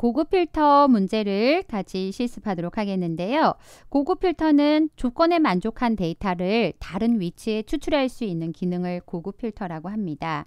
고급 필터 문제를 같이 실습하도록 하겠는데요. 고급 필터는 조건에 만족한 데이터를 다른 위치에 추출할 수 있는 기능을 고급 필터라고 합니다.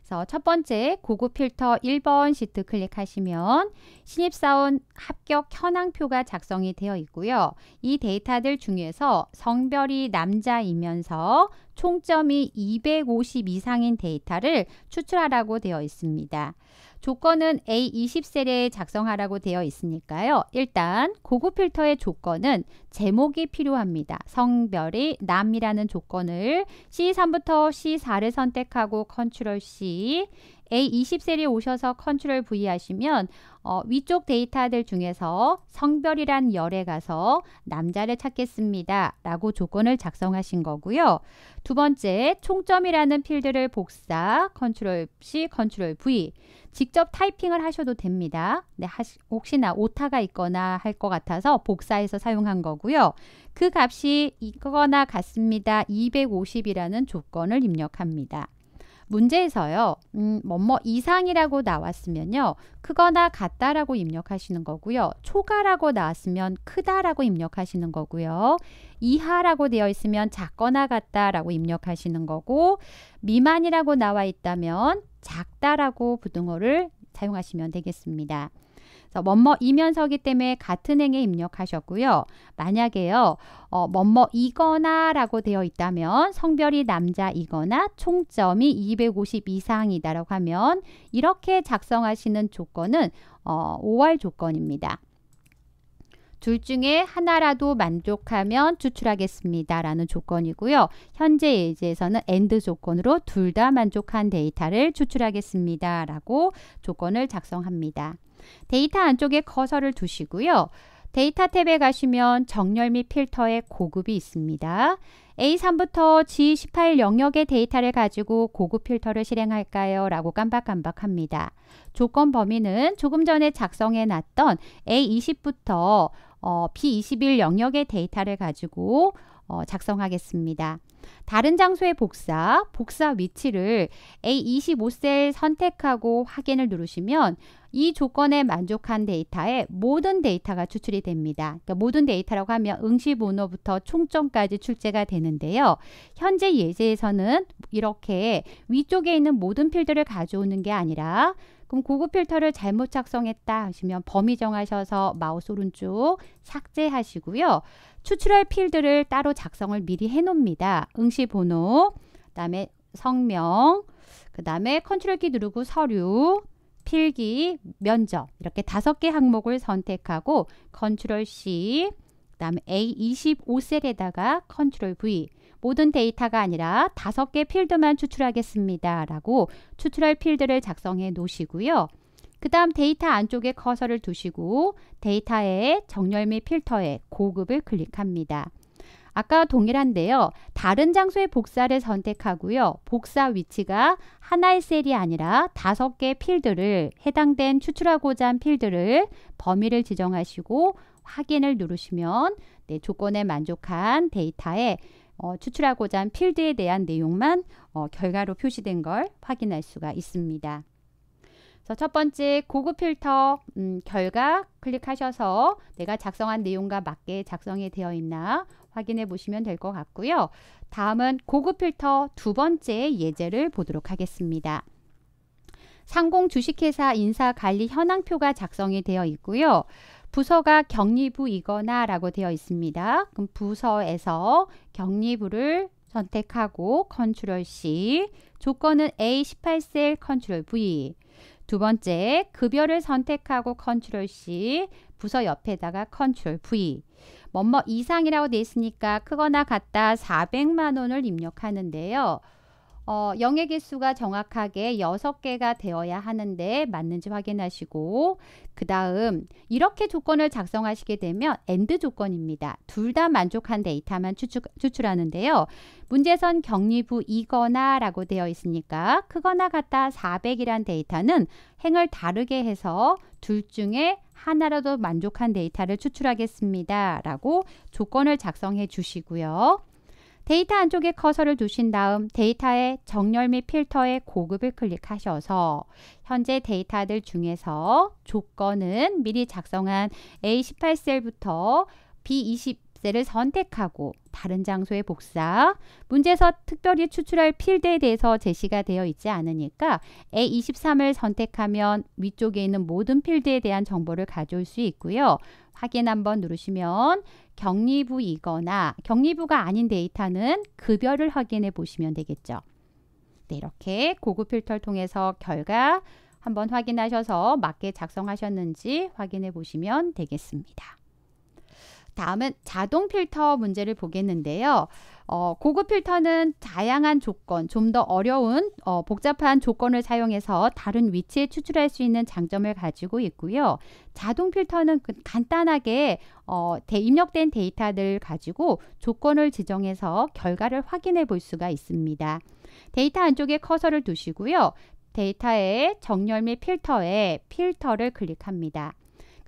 그래서 첫 번째 고급 필터 1번 시트 클릭하시면 신입사원 합격 현황표가 작성이 되어 있고요. 이 데이터들 중에서 성별이 남자이면서 총점이 250 이상인 데이터를 추출하라고 되어 있습니다. 조건은 A20셀에 작성하라고 되어 있으니까요. 일단 고급 필터의 조건은 제목이 필요합니다. 성별이 남이라는 조건을 C3부터 C4를 선택하고 컨트롤 C A20 셀에 오셔서 컨트롤 V 하시면 어, 위쪽 데이터들 중에서 성별이란 열에 가서 남자를 찾겠습니다. 라고 조건을 작성하신 거고요. 두 번째 총점이라는 필드를 복사 컨트롤 C 컨트롤 V 직접 타이핑을 하셔도 됩니다. 네, 하시, 혹시나 오타가 있거나 할 것 같아서 복사해서 사용한 거고요. 그 값이 있거나 같습니다. 250이라는 조건을 입력합니다. 문제에서요. 음, 뭐뭐 이상이라고 나왔으면요. 크거나 같다라고 입력하시는 거고요. 초과라고 나왔으면 크다라고 입력하시는 거고요. 이하라고 되어 있으면 작거나 같다라고 입력하시는 거고 미만이라고 나와 있다면 작다라고 부등호를 사용하시면 되겠습니다. 뭐뭐이면서기 때문에 같은 행에 입력하셨고요. 만약에요. 어, 뭐뭐이거나 라고 되어 있다면 성별이 남자이거나 총점이 250 이상이다라고 하면 이렇게 작성하시는 조건은 어, 5월 조건입니다. 둘 중에 하나라도 만족하면 추출하겠습니다. 라는 조건이고요. 현재 예제에서는 AND 조건으로 둘 다 만족한 데이터를 추출하겠습니다. 라고 조건을 작성합니다. 데이터 안쪽에 커서를 두시고요. 데이터 탭에 가시면 정렬 및 필터의 고급이 있습니다. A3부터 G18 영역의 데이터를 가지고 고급 필터를 실행할까요? 라고 깜박깜박합니다. 조건 범위는 조금 전에 작성해 놨던 A20부터 어, B21 영역의 데이터를 가지고 어, 작성하겠습니다. 다른 장소의 복사, 복사 위치를 A25셀 선택하고 확인을 누르시면 이 조건에 만족한 데이터에 모든 데이터가 추출이 됩니다. 그러니까 모든 데이터라고 하면 응시 번호부터 총점까지 출제가 되는데요. 현재 예제에서는 이렇게 위쪽에 있는 모든 필드를 가져오는 게 아니라 그럼 고급 필터를 잘못 작성했다 하시면 범위 정하셔서 마우스 오른쪽 삭제하시고요. 추출할 필드를 따로 작성을 미리 해놓습니다. 응시번호, 그 다음에 성명, 그 다음에 컨트롤 키 누르고 서류, 필기, 면접 이렇게 다섯 개 항목을 선택하고 컨트롤 C, 그 다음에 A25셀에다가 컨트롤 V 모든 데이터가 아니라 다섯 개 필드만 추출하겠습니다. 라고 추출할 필드를 작성해 놓으시고요. 그 다음 데이터 안쪽에 커서를 두시고 데이터에 정렬 및필터에 고급을 클릭합니다. 아까와 동일한데요. 다른 장소의 복사를 선택하고요. 복사 위치가 하나의 셀이 아니라 다섯 개 필드를 해당된 추출하고자 한 필드를 범위를 지정하시고 확인을 누르시면 네, 조건에 만족한 데이터에 어, 추출하고자 한 필드에 대한 내용만 어, 결과로 표시된 걸 확인할 수가 있습니다. 첫 번째 고급 필터 음, 결과 클릭하셔서 내가 작성한 내용과 맞게 작성이 되어 있나 확인해 보시면 될 것 같고요. 다음은 고급 필터 두 번째 예제를 보도록 하겠습니다. 상공 주식회사 인사관리 현황표가 작성이 되어 있고요. 부서가 격리부이거나 라고 되어 있습니다. 그럼 부서에서 격리부를 선택하고 컨트롤 C 조건은 A18셀 컨트롤 V 두 번째, 급여를 선택하고 컨트롤 C, 부서 옆에다가 컨트롤 V. 뭐뭐 이상이라고 돼 있으니까 크거나 같다 400만 원을 입력하는데요. 어, 영의 개수가 정확하게 6 개가 되어야 하는데 맞는지 확인하시고 그 다음 이렇게 조건을 작성하시게 되면 엔드 조건입니다. 둘 다 만족한 데이터만 추출, 추출하는데요. 문제선 격리부 이거나 라고 되어 있으니까 크거나 같다 400이란 데이터는 행을 다르게 해서 둘 중에 하나라도 만족한 데이터를 추출하겠습니다. 라고 조건을 작성해 주시고요. 데이터 안쪽에 커서를 두신 다음 데이터의 정렬 및 필터의 고급을 클릭하셔서 현재 데이터들 중에서 조건은 미리 작성한 A18셀부터 B20 값셀을 선택하고 다른 장소에 복사 문제에서 특별히 추출할 필드에 대해서 제시가 되어 있지 않으니까 A23을 선택하면 위쪽에 있는 모든 필드에 대한 정보를 가져올 수 있고요. 확인 한번 누르시면 격리부이거나 격리부가 아닌 데이터는 급여를 확인해 보시면 되겠죠. 네, 이렇게 고급 필터를 통해서 결과 한번 확인하셔서 맞게 작성하셨는지 확인해 보시면 되겠습니다. 다음은 자동 필터 문제를 보겠는데요. 어, 고급 필터는 다양한 조건, 좀 더 어려운 어, 복잡한 조건을 사용해서 다른 위치에 추출할 수 있는 장점을 가지고 있고요. 자동 필터는 그 간단하게 어, 대, 입력된 데이터들 가지고 조건을 지정해서 결과를 확인해 볼 수가 있습니다. 데이터 안쪽에 커서를 두시고요. 데이터의 정렬 및 필터에 필터를 클릭합니다.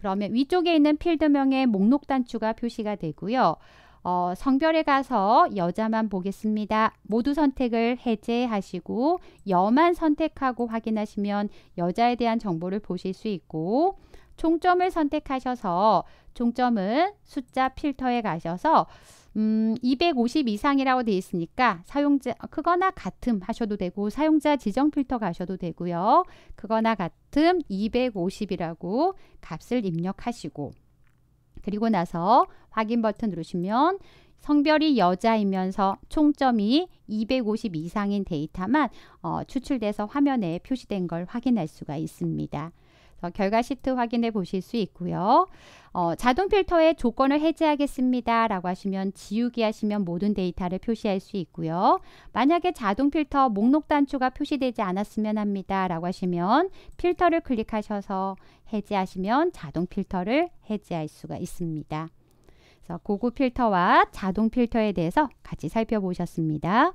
그러면 위쪽에 있는 필드명의 목록 단추가 표시가 되고요. 어, 성별에 가서 여자만 보겠습니다. 모두 선택을 해제하시고 여만 선택하고 확인하시면 여자에 대한 정보를 보실 수 있고 총점을 선택하셔서 총점은 숫자 필터에 가셔서 음, 250 이상이라고 되어 있으니까 사용자 크거나 같음 하셔도 되고 사용자 지정 필터 가셔도 되고요. 크거나 같음 250이라고 값을 입력하시고 그리고 나서 확인 버튼 누르시면 성별이 여자이면서 총점이 250 이상인 데이터만 어, 추출돼서 화면에 표시된 걸 확인할 수가 있습니다. 결과 시트 확인해 보실 수 있고요. 어, 자동 필터의 조건을 해제하겠습니다. 라고 하시면 지우기 하시면 모든 데이터를 표시할 수 있고요. 만약에 자동 필터 목록 단추가 표시되지 않았으면 합니다. 라고 하시면 필터를 클릭하셔서 해제하시면 자동 필터를 해제할 수가 있습니다. 그래서 고급 필터와 자동 필터에 대해서 같이 살펴보셨습니다.